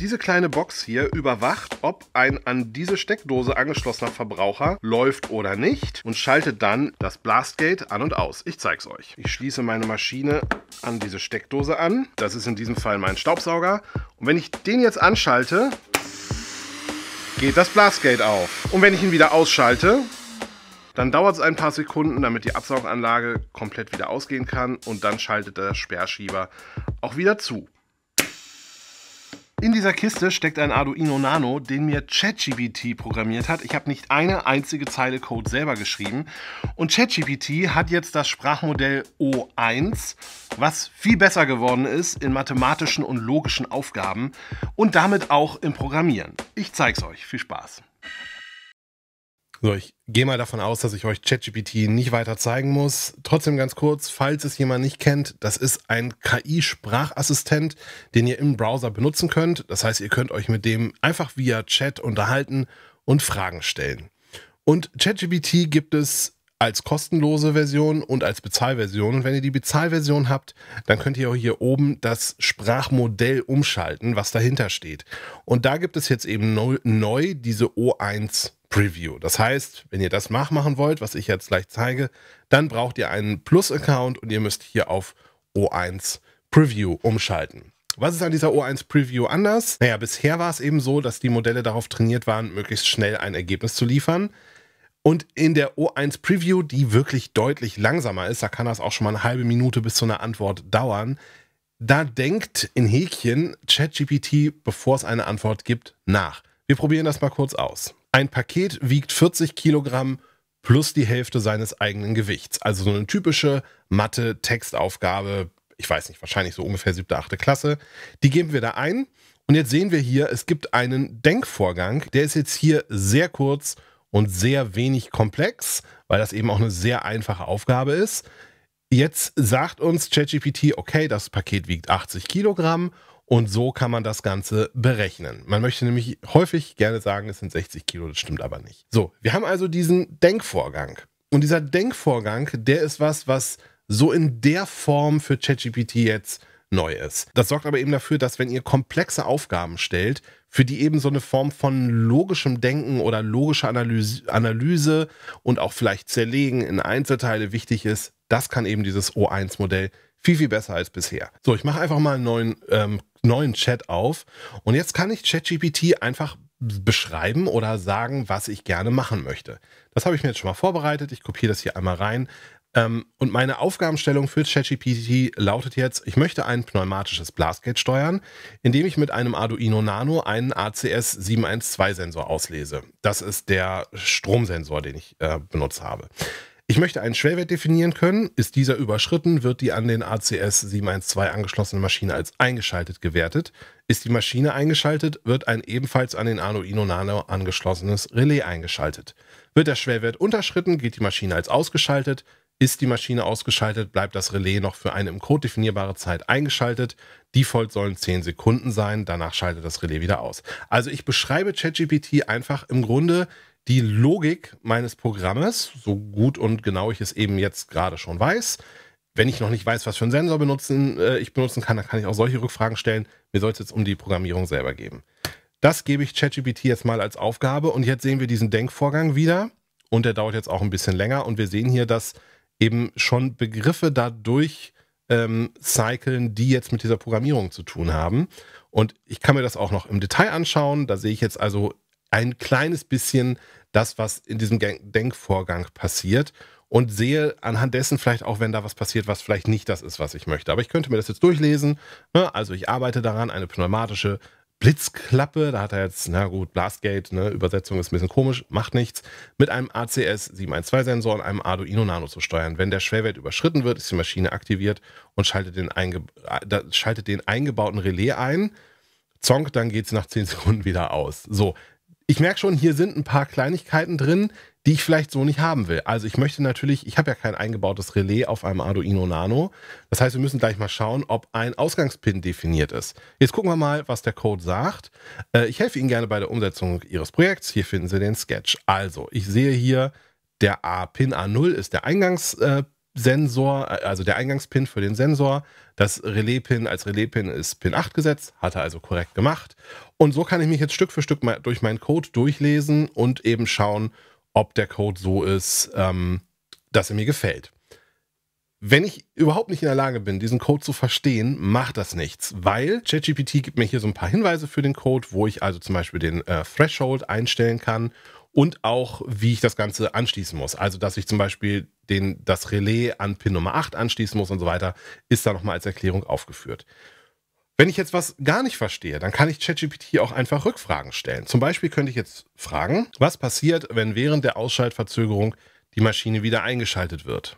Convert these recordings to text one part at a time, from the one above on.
Diese kleine Box hier überwacht, ob ein an diese Steckdose angeschlossener Verbraucher läuft oder nicht und schaltet dann das Blastgate an und aus. Ich zeige es euch. Ich schließe meine Maschine an diese Steckdose an. Das ist in diesem Fall mein Staubsauger. Und wenn ich den jetzt anschalte, geht das Blastgate auf. Und wenn ich ihn wieder ausschalte, dann dauert es ein paar Sekunden, damit die Absauganlage komplett wieder ausgehen kann und dann schaltet der Sperrschieber auch wieder zu. In dieser Kiste steckt ein Arduino Nano, den mir ChatGPT programmiert hat. Ich habe nicht eine einzige Zeile Code selber geschrieben. Und ChatGPT hat jetzt das Sprachmodell O1, was viel besser geworden ist in mathematischen und logischen Aufgaben und damit auch im Programmieren. Ich zeig's euch. Viel Spaß. So, ich gehe mal davon aus, dass ich euch ChatGPT nicht weiter zeigen muss. Trotzdem ganz kurz, falls es jemand nicht kennt, das ist ein KI-Sprachassistent, den ihr im Browser benutzen könnt. Das heißt, ihr könnt euch mit dem einfach via Chat unterhalten und Fragen stellen. Und ChatGPT gibt es als kostenlose Version und als Bezahlversion. Und wenn ihr die Bezahlversion habt, dann könnt ihr auch hier oben das Sprachmodell umschalten, was dahinter steht. Und da gibt es jetzt eben neu, neu diese O1 Preview. Das heißt, wenn ihr das nachmachen wollt, was ich jetzt gleich zeige, dann braucht ihr einen Plus-Account und ihr müsst hier auf O1 Preview umschalten. Was ist an dieser O1 Preview anders? Naja, bisher war es eben so, dass die Modelle darauf trainiert waren, möglichst schnell ein Ergebnis zu liefern. Und in der O1 Preview, die wirklich deutlich langsamer ist, da kann das auch schon mal eine halbe Minute bis zu einer Antwort dauern, da denkt in Häkchen ChatGPT, bevor es eine Antwort gibt, nach. Wir probieren das mal kurz aus. Ein Paket wiegt 40 Kilogramm plus die Hälfte seines eigenen Gewichts. Also so eine typische Mathe-Textaufgabe, ich weiß nicht, wahrscheinlich so ungefähr siebte, achte Klasse. Die geben wir da ein. Und jetzt sehen wir hier, es gibt einen Denkvorgang. Der ist jetzt hier sehr kurz und sehr wenig komplex, weil das eben auch eine sehr einfache Aufgabe ist. Jetzt sagt uns ChatGPT, okay, das Paket wiegt 80 Kilogramm und so kann man das Ganze berechnen. Man möchte nämlich häufig gerne sagen, es sind 60 Kilo, das stimmt aber nicht. So, wir haben also diesen Denkvorgang. Und dieser Denkvorgang, der ist was, was so in der Form für ChatGPT jetzt neu ist. Das sorgt aber eben dafür, dass wenn ihr komplexe Aufgaben stellt, für die eben so eine Form von logischem Denken oder logischer Analyse, Analyse und auch vielleicht Zerlegen in Einzelteile wichtig ist, das kann eben dieses O1-Modell viel, viel besser als bisher. So, ich mache einfach mal einen neuen ähm, neuen Chat auf. Und jetzt kann ich ChatGPT einfach beschreiben oder sagen, was ich gerne machen möchte. Das habe ich mir jetzt schon mal vorbereitet. Ich kopiere das hier einmal rein. Ähm, und meine Aufgabenstellung für ChatGPT lautet jetzt, ich möchte ein pneumatisches Blastgate steuern, indem ich mit einem Arduino Nano einen ACS 712 Sensor auslese. Das ist der Stromsensor, den ich äh, benutzt habe. Ich möchte einen Schwellwert definieren können. Ist dieser überschritten, wird die an den ACS 712 angeschlossene Maschine als eingeschaltet gewertet. Ist die Maschine eingeschaltet, wird ein ebenfalls an den Arduino Nano angeschlossenes Relais eingeschaltet. Wird der Schwellwert unterschritten, geht die Maschine als ausgeschaltet. Ist die Maschine ausgeschaltet, bleibt das Relais noch für eine im Code definierbare Zeit eingeschaltet. Default sollen 10 Sekunden sein, danach schaltet das Relais wieder aus. Also ich beschreibe ChatGPT einfach im Grunde die Logik meines Programmes, so gut und genau ich es eben jetzt gerade schon weiß. Wenn ich noch nicht weiß, was für einen Sensor benutzen, äh, ich benutzen kann, dann kann ich auch solche Rückfragen stellen. Mir soll es jetzt um die Programmierung selber geben. Das gebe ich ChatGPT jetzt mal als Aufgabe und jetzt sehen wir diesen Denkvorgang wieder und der dauert jetzt auch ein bisschen länger und wir sehen hier, dass eben schon Begriffe dadurch ähm, cyclen, die jetzt mit dieser Programmierung zu tun haben. Und ich kann mir das auch noch im Detail anschauen. Da sehe ich jetzt also ein kleines bisschen das, was in diesem Denkvorgang passiert und sehe anhand dessen vielleicht auch, wenn da was passiert, was vielleicht nicht das ist, was ich möchte. Aber ich könnte mir das jetzt durchlesen. Ne? Also ich arbeite daran, eine pneumatische Blitzklappe, da hat er jetzt, na gut, Blastgate, ne? Übersetzung ist ein bisschen komisch, macht nichts, mit einem ACS 712-Sensor und einem Arduino Nano zu steuern. Wenn der Schwerwert überschritten wird, ist die Maschine aktiviert und schaltet den, einge äh, schaltet den eingebauten Relais ein. Zonk, dann geht es nach 10 Sekunden wieder aus. So, ich merke schon, hier sind ein paar Kleinigkeiten drin, die ich vielleicht so nicht haben will. Also ich möchte natürlich, ich habe ja kein eingebautes Relais auf einem Arduino Nano. Das heißt, wir müssen gleich mal schauen, ob ein Ausgangspin definiert ist. Jetzt gucken wir mal, was der Code sagt. Äh, ich helfe Ihnen gerne bei der Umsetzung Ihres Projekts. Hier finden Sie den Sketch. Also, ich sehe hier, der A-Pin A0 ist der Eingangspin. Äh, Sensor, also der Eingangspin für den Sensor. Das Relais-Pin als Relais-Pin ist Pin 8 gesetzt, hat er also korrekt gemacht. Und so kann ich mich jetzt Stück für Stück durch meinen Code durchlesen und eben schauen, ob der Code so ist, ähm, dass er mir gefällt. Wenn ich überhaupt nicht in der Lage bin, diesen Code zu verstehen, macht das nichts, weil ChatGPT gibt mir hier so ein paar Hinweise für den Code, wo ich also zum Beispiel den äh, Threshold einstellen kann und auch, wie ich das Ganze anschließen muss. Also, dass ich zum Beispiel den, das Relais an Pin Nummer 8 anschließen muss und so weiter, ist da nochmal als Erklärung aufgeführt. Wenn ich jetzt was gar nicht verstehe, dann kann ich ChatGPT auch einfach Rückfragen stellen. Zum Beispiel könnte ich jetzt fragen, was passiert, wenn während der Ausschaltverzögerung die Maschine wieder eingeschaltet wird?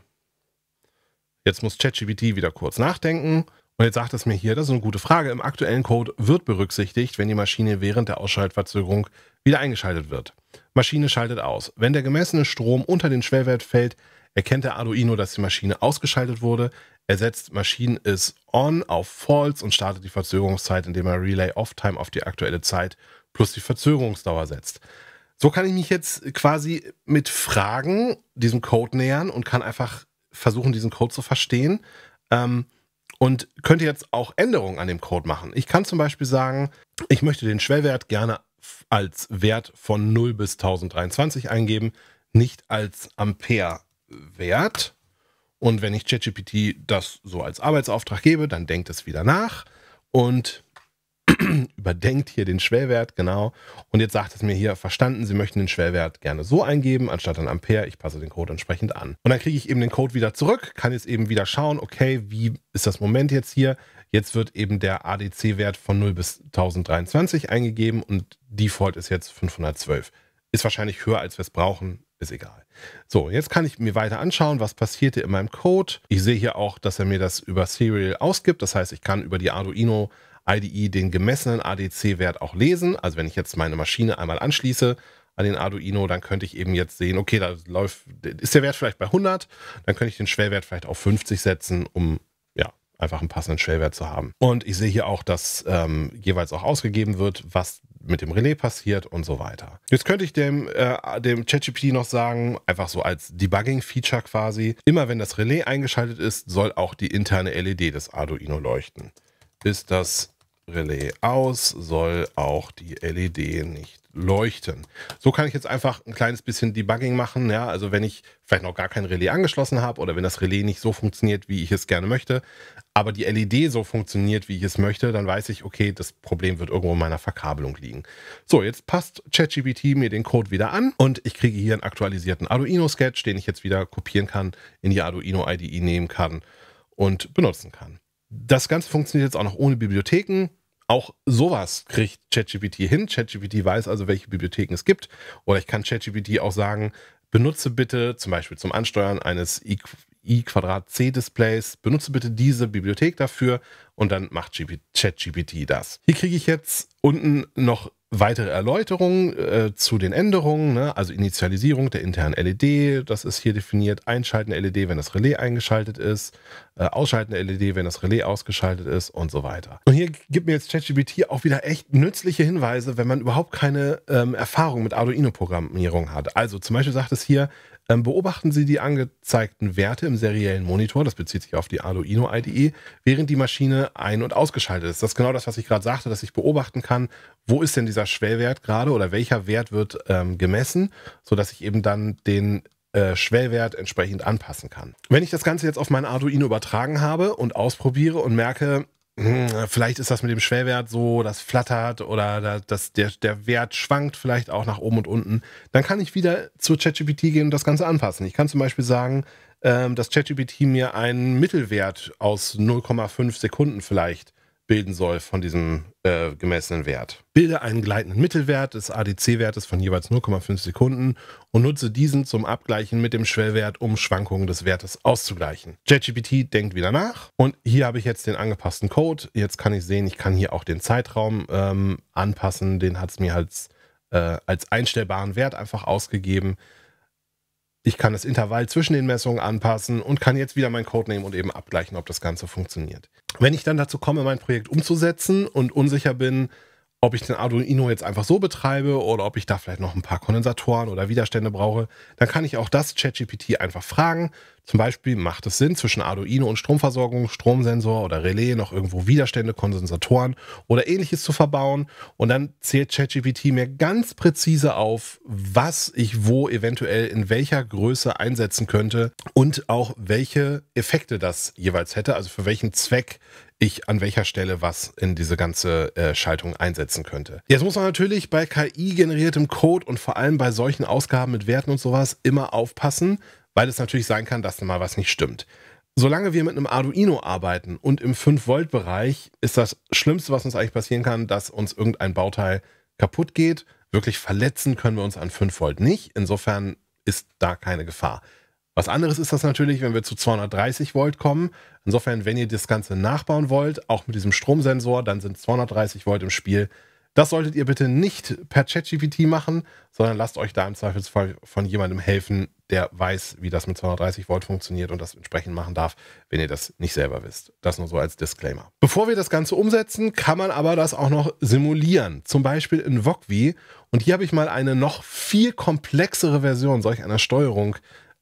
Jetzt muss ChatGPT wieder kurz nachdenken und jetzt sagt es mir hier, das ist eine gute Frage. Im aktuellen Code wird berücksichtigt, wenn die Maschine während der Ausschaltverzögerung wieder eingeschaltet wird. Maschine schaltet aus. Wenn der gemessene Strom unter den Schwellwert fällt, erkennt der Arduino, dass die Maschine ausgeschaltet wurde. Er setzt Maschine is on auf false und startet die Verzögerungszeit, indem er Relay off time auf die aktuelle Zeit plus die Verzögerungsdauer setzt. So kann ich mich jetzt quasi mit Fragen diesem Code nähern und kann einfach versuchen, diesen Code zu verstehen. Ähm, und könnte jetzt auch Änderungen an dem Code machen. Ich kann zum Beispiel sagen, ich möchte den Schwellwert gerne als Wert von 0 bis 1023 eingeben, nicht als Ampere-Wert. Und wenn ich ChatGPT das so als Arbeitsauftrag gebe, dann denkt es wieder nach und überdenkt hier den Schwellwert, genau. Und jetzt sagt es mir hier, verstanden, Sie möchten den Schwellwert gerne so eingeben, anstatt an Ampere. Ich passe den Code entsprechend an. Und dann kriege ich eben den Code wieder zurück, kann jetzt eben wieder schauen, okay, wie ist das Moment jetzt hier? Jetzt wird eben der ADC-Wert von 0 bis 1023 eingegeben und Default ist jetzt 512. Ist wahrscheinlich höher, als wir es brauchen, ist egal. So, jetzt kann ich mir weiter anschauen, was passierte in meinem Code. Ich sehe hier auch, dass er mir das über Serial ausgibt. Das heißt, ich kann über die Arduino IDE den gemessenen ADC-Wert auch lesen. Also wenn ich jetzt meine Maschine einmal anschließe an den Arduino, dann könnte ich eben jetzt sehen, okay, da läuft, ist der Wert vielleicht bei 100, dann könnte ich den Schwellwert vielleicht auf 50 setzen, um einfach einen passenden Schwellwert zu haben. Und ich sehe hier auch, dass ähm, jeweils auch ausgegeben wird, was mit dem Relais passiert und so weiter. Jetzt könnte ich dem, äh, dem ChatGPT noch sagen, einfach so als Debugging-Feature quasi, immer wenn das Relais eingeschaltet ist, soll auch die interne LED des Arduino leuchten. Ist das Relais aus, soll auch die LED nicht leuchten. So kann ich jetzt einfach ein kleines bisschen Debugging machen. Ja? Also wenn ich vielleicht noch gar kein Relais angeschlossen habe oder wenn das Relais nicht so funktioniert, wie ich es gerne möchte, aber die LED so funktioniert, wie ich es möchte, dann weiß ich, okay, das Problem wird irgendwo in meiner Verkabelung liegen. So, jetzt passt ChatGPT mir den Code wieder an und ich kriege hier einen aktualisierten Arduino-Sketch, den ich jetzt wieder kopieren kann, in die Arduino-IDE nehmen kann und benutzen kann. Das Ganze funktioniert jetzt auch noch ohne Bibliotheken. Auch sowas kriegt ChatGPT hin. ChatGPT weiß also, welche Bibliotheken es gibt. Oder ich kann ChatGPT auch sagen, benutze bitte zum Beispiel zum Ansteuern eines i-C-Displays, benutze bitte diese Bibliothek dafür und dann macht ChatGPT das. Hier kriege ich jetzt unten noch weitere Erläuterungen äh, zu den Änderungen, ne? also Initialisierung der internen LED, das ist hier definiert, Einschalten LED, wenn das Relais eingeschaltet ist, äh, Ausschalten LED, wenn das Relais ausgeschaltet ist und so weiter. Und hier gibt mir jetzt ChatGPT auch wieder echt nützliche Hinweise, wenn man überhaupt keine ähm, Erfahrung mit Arduino-Programmierung hat. Also zum Beispiel sagt es hier, ähm, beobachten Sie die angezeigten Werte im seriellen Monitor, das bezieht sich auf die Arduino IDE, während die Maschine ein- und ausgeschaltet ist. Das ist genau das, was ich gerade sagte, dass ich beobachten kann, wo ist denn dieser Schwellwert gerade oder welcher Wert wird ähm, gemessen, sodass ich eben dann den äh, Schwellwert entsprechend anpassen kann. Wenn ich das Ganze jetzt auf mein Arduino übertragen habe und ausprobiere und merke, hm, äh, vielleicht ist das mit dem Schwellwert so, das flattert oder das, der, der Wert schwankt vielleicht auch nach oben und unten, dann kann ich wieder zur ChatGPT gehen und das Ganze anpassen. Ich kann zum Beispiel sagen, ähm, dass ChatGPT mir einen Mittelwert aus 0,5 Sekunden vielleicht bilden soll von diesem äh, gemessenen Wert. Bilde einen gleitenden Mittelwert des ADC-Wertes von jeweils 0,5 Sekunden und nutze diesen zum Abgleichen mit dem Schwellwert, um Schwankungen des Wertes auszugleichen. JGPT denkt wieder nach und hier habe ich jetzt den angepassten Code. Jetzt kann ich sehen, ich kann hier auch den Zeitraum ähm, anpassen. Den hat es mir als, äh, als einstellbaren Wert einfach ausgegeben. Ich kann das Intervall zwischen den Messungen anpassen und kann jetzt wieder mein Code nehmen und eben abgleichen, ob das Ganze funktioniert. Wenn ich dann dazu komme, mein Projekt umzusetzen und unsicher bin, ob ich den Arduino jetzt einfach so betreibe oder ob ich da vielleicht noch ein paar Kondensatoren oder Widerstände brauche, dann kann ich auch das ChatGPT einfach fragen. Zum Beispiel macht es Sinn, zwischen Arduino und Stromversorgung, Stromsensor oder Relais noch irgendwo Widerstände, Kondensatoren oder ähnliches zu verbauen. Und dann zählt ChatGPT mir ganz präzise auf, was ich wo eventuell in welcher Größe einsetzen könnte und auch welche Effekte das jeweils hätte, also für welchen Zweck ich an welcher Stelle was in diese ganze äh, Schaltung einsetzen könnte. Jetzt muss man natürlich bei KI-generiertem Code und vor allem bei solchen Ausgaben mit Werten und sowas immer aufpassen, weil es natürlich sein kann, dass mal was nicht stimmt. Solange wir mit einem Arduino arbeiten und im 5-Volt-Bereich ist das Schlimmste, was uns eigentlich passieren kann, dass uns irgendein Bauteil kaputt geht. Wirklich verletzen können wir uns an 5 Volt nicht. Insofern ist da keine Gefahr. Was anderes ist das natürlich, wenn wir zu 230 Volt kommen. Insofern, wenn ihr das Ganze nachbauen wollt, auch mit diesem Stromsensor, dann sind 230 Volt im Spiel. Das solltet ihr bitte nicht per ChatGPT machen, sondern lasst euch da im Zweifelsfall von jemandem helfen, der weiß, wie das mit 230 Volt funktioniert und das entsprechend machen darf, wenn ihr das nicht selber wisst. Das nur so als Disclaimer. Bevor wir das Ganze umsetzen, kann man aber das auch noch simulieren. Zum Beispiel in VOGVI. Und hier habe ich mal eine noch viel komplexere Version solch einer Steuerung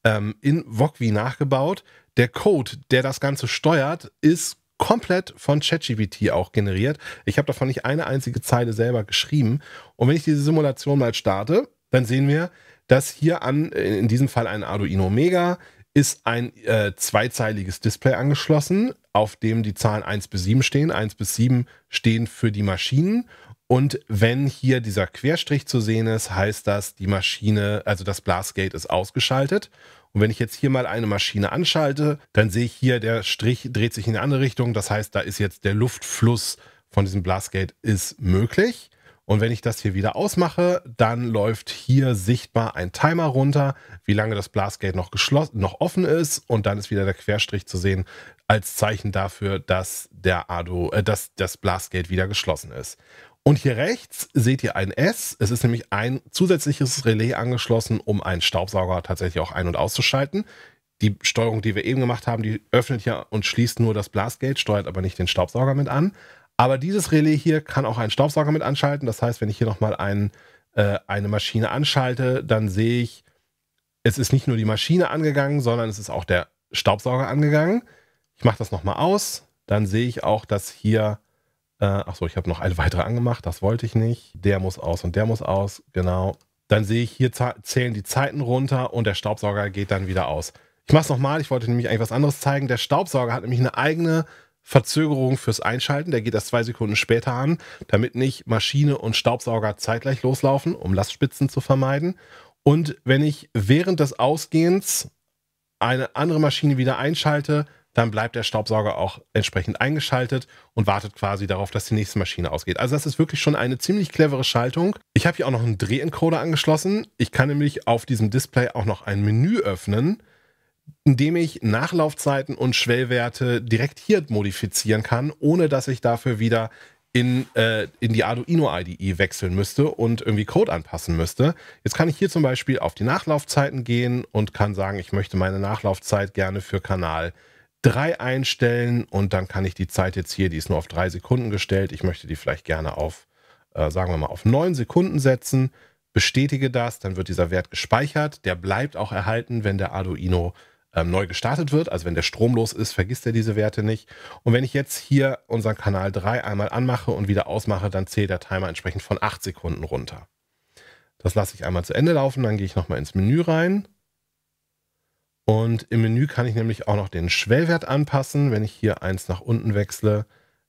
ähm, in Wokvi nachgebaut. Der Code, der das Ganze steuert, ist komplett von ChatGPT auch generiert. Ich habe davon nicht eine einzige Zeile selber geschrieben. Und wenn ich diese Simulation mal starte, dann sehen wir, dass hier an, äh, in diesem Fall ein Arduino Mega, ist ein äh, zweizeiliges Display angeschlossen, auf dem die Zahlen 1 bis 7 stehen. 1 bis 7 stehen für die Maschinen und wenn hier dieser Querstrich zu sehen ist, heißt das, die Maschine, also das Blastgate ist ausgeschaltet. Und wenn ich jetzt hier mal eine Maschine anschalte, dann sehe ich hier, der Strich dreht sich in eine andere Richtung. Das heißt, da ist jetzt der Luftfluss von diesem Blastgate ist möglich. Und wenn ich das hier wieder ausmache, dann läuft hier sichtbar ein Timer runter, wie lange das Blastgate noch, geschlossen, noch offen ist. Und dann ist wieder der Querstrich zu sehen als Zeichen dafür, dass, der ADO, äh, dass das Blastgate wieder geschlossen ist. Und hier rechts seht ihr ein S. Es ist nämlich ein zusätzliches Relais angeschlossen, um einen Staubsauger tatsächlich auch ein- und auszuschalten. Die Steuerung, die wir eben gemacht haben, die öffnet ja und schließt nur das Blastgate, steuert aber nicht den Staubsauger mit an. Aber dieses Relais hier kann auch einen Staubsauger mit anschalten. Das heißt, wenn ich hier nochmal einen, äh, eine Maschine anschalte, dann sehe ich, es ist nicht nur die Maschine angegangen, sondern es ist auch der Staubsauger angegangen. Ich mache das nochmal aus. Dann sehe ich auch, dass hier äh, Achso, ich habe noch eine weitere angemacht, das wollte ich nicht. Der muss aus und der muss aus, genau. Dann sehe ich, hier zählen die Zeiten runter und der Staubsauger geht dann wieder aus. Ich mache es nochmal, ich wollte nämlich eigentlich was anderes zeigen. Der Staubsauger hat nämlich eine eigene Verzögerung fürs Einschalten. Der geht erst zwei Sekunden später an, damit nicht Maschine und Staubsauger zeitgleich loslaufen, um Lastspitzen zu vermeiden. Und wenn ich während des Ausgehens eine andere Maschine wieder einschalte, dann bleibt der Staubsauger auch entsprechend eingeschaltet und wartet quasi darauf, dass die nächste Maschine ausgeht. Also das ist wirklich schon eine ziemlich clevere Schaltung. Ich habe hier auch noch einen Drehencoder angeschlossen. Ich kann nämlich auf diesem Display auch noch ein Menü öffnen, in dem ich Nachlaufzeiten und Schwellwerte direkt hier modifizieren kann, ohne dass ich dafür wieder in, äh, in die Arduino IDE wechseln müsste und irgendwie Code anpassen müsste. Jetzt kann ich hier zum Beispiel auf die Nachlaufzeiten gehen und kann sagen, ich möchte meine Nachlaufzeit gerne für Kanal 3 einstellen und dann kann ich die Zeit jetzt hier, die ist nur auf 3 Sekunden gestellt. Ich möchte die vielleicht gerne auf, äh, sagen wir mal, auf 9 Sekunden setzen. Bestätige das, dann wird dieser Wert gespeichert. Der bleibt auch erhalten, wenn der Arduino ähm, neu gestartet wird. Also wenn der stromlos ist, vergisst er diese Werte nicht. Und wenn ich jetzt hier unseren Kanal 3 einmal anmache und wieder ausmache, dann zählt der Timer entsprechend von 8 Sekunden runter. Das lasse ich einmal zu Ende laufen, dann gehe ich nochmal ins Menü rein, und im Menü kann ich nämlich auch noch den Schwellwert anpassen. Wenn ich hier eins nach unten wechsle,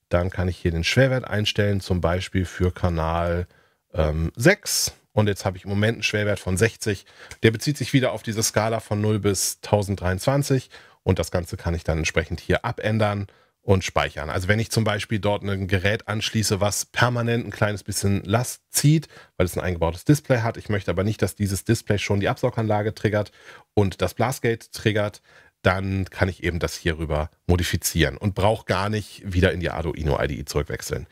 dann kann ich hier den Schwellwert einstellen, zum Beispiel für Kanal ähm, 6. Und jetzt habe ich im Moment einen Schwellwert von 60. Der bezieht sich wieder auf diese Skala von 0 bis 1023. Und das Ganze kann ich dann entsprechend hier abändern und speichern. Also wenn ich zum Beispiel dort ein Gerät anschließe, was permanent ein kleines bisschen Last zieht, weil es ein eingebautes Display hat, ich möchte aber nicht, dass dieses Display schon die Absauganlage triggert und das Blastgate triggert, dann kann ich eben das hierüber modifizieren und brauche gar nicht wieder in die Arduino IDE zurückwechseln.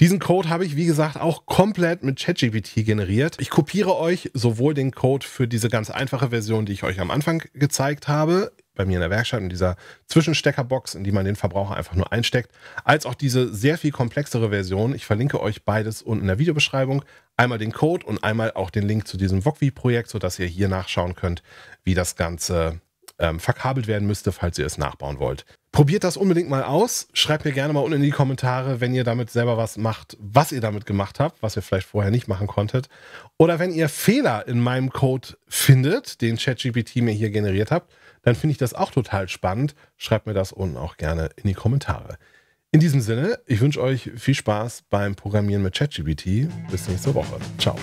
Diesen Code habe ich, wie gesagt, auch komplett mit ChatGPT generiert. Ich kopiere euch sowohl den Code für diese ganz einfache Version, die ich euch am Anfang gezeigt habe, bei mir in der Werkstatt in dieser Zwischensteckerbox, in die man den Verbraucher einfach nur einsteckt, als auch diese sehr viel komplexere Version. Ich verlinke euch beides unten in der Videobeschreibung. Einmal den Code und einmal auch den Link zu diesem Wokvi-Projekt, sodass ihr hier nachschauen könnt, wie das Ganze ähm, verkabelt werden müsste, falls ihr es nachbauen wollt. Probiert das unbedingt mal aus. Schreibt mir gerne mal unten in die Kommentare, wenn ihr damit selber was macht, was ihr damit gemacht habt, was ihr vielleicht vorher nicht machen konntet. Oder wenn ihr Fehler in meinem Code findet, den ChatGPT mir hier generiert habt, dann finde ich das auch total spannend. Schreibt mir das unten auch gerne in die Kommentare. In diesem Sinne, ich wünsche euch viel Spaß beim Programmieren mit ChatGPT. Bis nächste Woche. Ciao.